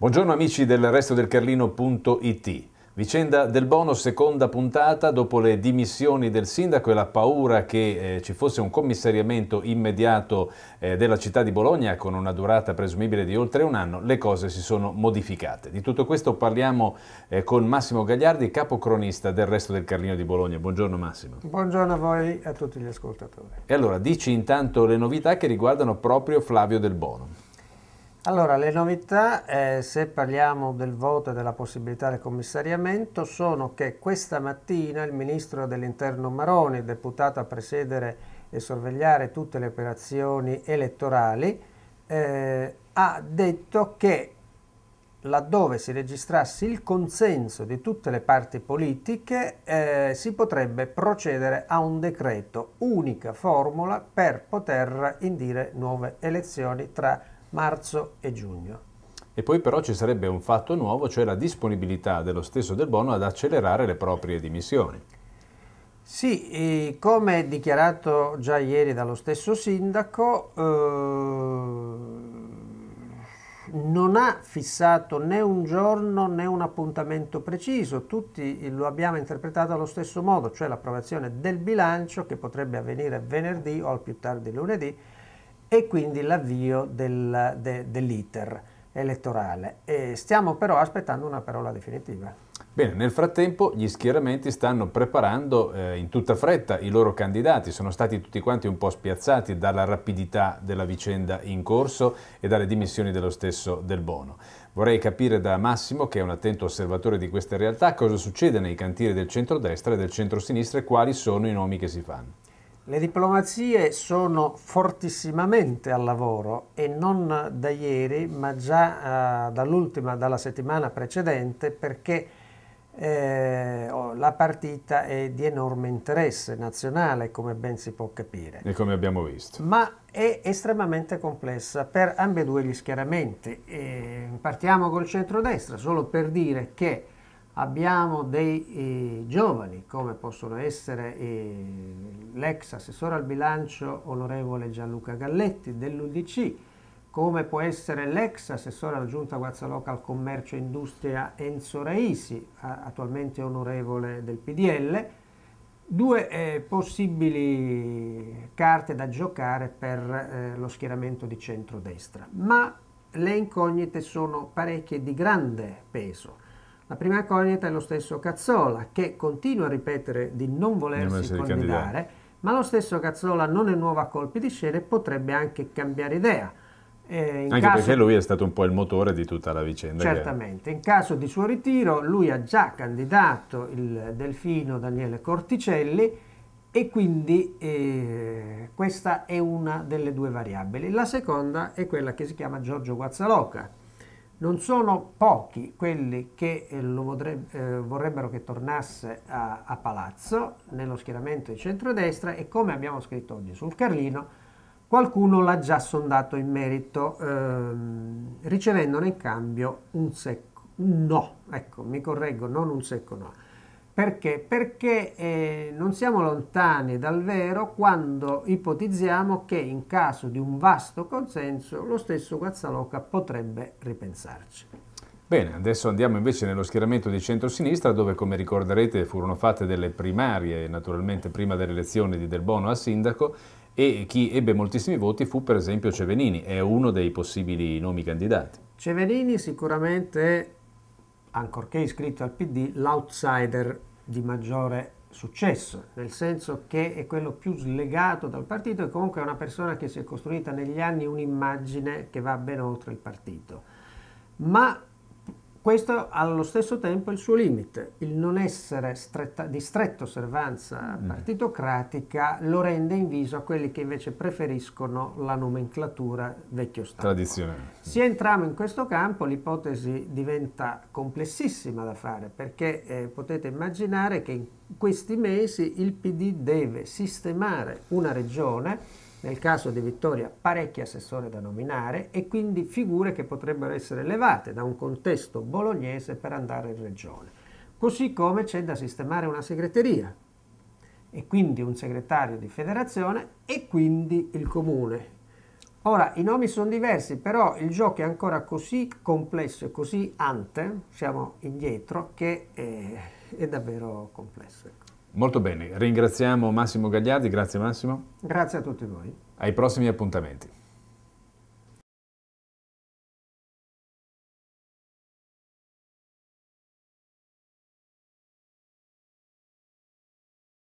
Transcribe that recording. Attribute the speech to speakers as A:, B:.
A: Buongiorno amici del resto del Carlino.it. Vicenda del bonus, seconda puntata, dopo le dimissioni del sindaco e la paura che eh, ci fosse un commissariamento immediato eh, della città di Bologna con una durata presumibile di oltre un anno, le cose si sono modificate. Di tutto questo parliamo eh, con Massimo Gagliardi, capocronista del resto del Carlino di Bologna. Buongiorno Massimo.
B: Buongiorno a voi e a tutti gli ascoltatori.
A: E allora, dici intanto le novità che riguardano proprio Flavio Del Bono.
B: Allora, le novità, eh, se parliamo del voto e della possibilità del commissariamento, sono che questa mattina il Ministro dell'Interno Maroni, deputato a presiedere e sorvegliare tutte le operazioni elettorali, eh, ha detto che laddove si registrasse il consenso di tutte le parti politiche eh, si potrebbe procedere a un decreto, unica formula per poter indire nuove elezioni tra marzo e giugno.
A: E poi però ci sarebbe un fatto nuovo, cioè la disponibilità dello stesso Del Bono ad accelerare le proprie dimissioni.
B: Sì, come dichiarato già ieri dallo stesso sindaco, eh, non ha fissato né un giorno né un appuntamento preciso, tutti lo abbiamo interpretato allo stesso modo, cioè l'approvazione del bilancio che potrebbe avvenire venerdì o al più tardi lunedì, e quindi l'avvio del, de, dell'iter elettorale. E stiamo però aspettando una parola definitiva.
A: Bene, nel frattempo gli schieramenti stanno preparando eh, in tutta fretta i loro candidati, sono stati tutti quanti un po' spiazzati dalla rapidità della vicenda in corso e dalle dimissioni dello stesso Del Bono. Vorrei capire da Massimo, che è un attento osservatore di queste realtà, cosa succede nei cantieri del centrodestra e del centrosinistra e quali sono i nomi che si fanno.
B: Le diplomazie sono fortissimamente al lavoro e non da ieri, ma già eh, dall'ultima, dalla settimana precedente, perché eh, oh, la partita è di enorme interesse nazionale, come ben si può capire.
A: E come abbiamo visto.
B: Ma è estremamente complessa per ambedue gli schieramenti. E partiamo col centrodestra, solo per dire che abbiamo dei eh, giovani come possono essere eh, l'ex assessore al bilancio onorevole Gianluca Galletti dell'Udc, come può essere l'ex assessore alla giunta Guazzaloca al commercio e industria Enzo Raisi, attualmente onorevole del PDL, due eh, possibili carte da giocare per eh, lo schieramento di centrodestra, ma le incognite sono parecchie di grande peso la prima cognita è lo stesso Cazzola, che continua a ripetere di non volersi non candidare, ma lo stesso Cazzola non è nuovo a colpi di scena e potrebbe anche cambiare idea. Eh, anche caso... perché lui
A: è stato un po' il motore di tutta la vicenda. Certamente,
B: che... in caso di suo ritiro lui ha già candidato il delfino Daniele Corticelli e quindi eh, questa è una delle due variabili. La seconda è quella che si chiama Giorgio Guazzalocca, non sono pochi quelli che eh, vorrebbe, eh, vorrebbero che tornasse a, a, Palazzo nello schieramento di centrodestra e come abbiamo scritto oggi sul Carlino, qualcuno l'ha già sondato in merito ehm, ricevendone in cambio un secco un no. Ecco, mi correggo, non un secco no. Perché? Perché eh, non siamo lontani dal vero quando ipotizziamo che in caso di un vasto consenso lo stesso Guazzaloca potrebbe ripensarci.
A: Bene, adesso andiamo invece nello schieramento di centrosinistra dove come ricorderete furono fatte delle primarie, naturalmente prima delle elezioni di Del Bono a sindaco e chi ebbe moltissimi voti fu per esempio Cevenini, è uno dei possibili nomi candidati.
B: Cevenini sicuramente ancorché iscritto al PD, l'outsider di maggiore successo, nel senso che è quello più slegato dal partito e comunque è una persona che si è costruita negli anni un'immagine che va ben oltre il partito. Ma questo allo stesso tempo è il suo limite, il non essere stretta, di stretta osservanza mm. partitocratica lo rende inviso a quelli che invece preferiscono la nomenclatura vecchio Stato. Tradizionale. Se entriamo in questo campo l'ipotesi diventa complessissima da fare perché eh, potete immaginare che in questi mesi il PD deve sistemare una regione nel caso di Vittoria parecchi assessori da nominare e quindi figure che potrebbero essere levate da un contesto bolognese per andare in regione. Così come c'è da sistemare una segreteria e quindi un segretario di federazione e quindi il comune. Ora i nomi sono diversi, però il gioco è ancora così complesso e così ante, siamo indietro, che è, eh, è davvero complesso. Ecco.
A: Molto bene, ringraziamo Massimo Gagliardi, grazie Massimo.
B: Grazie a tutti voi.
A: Ai prossimi appuntamenti.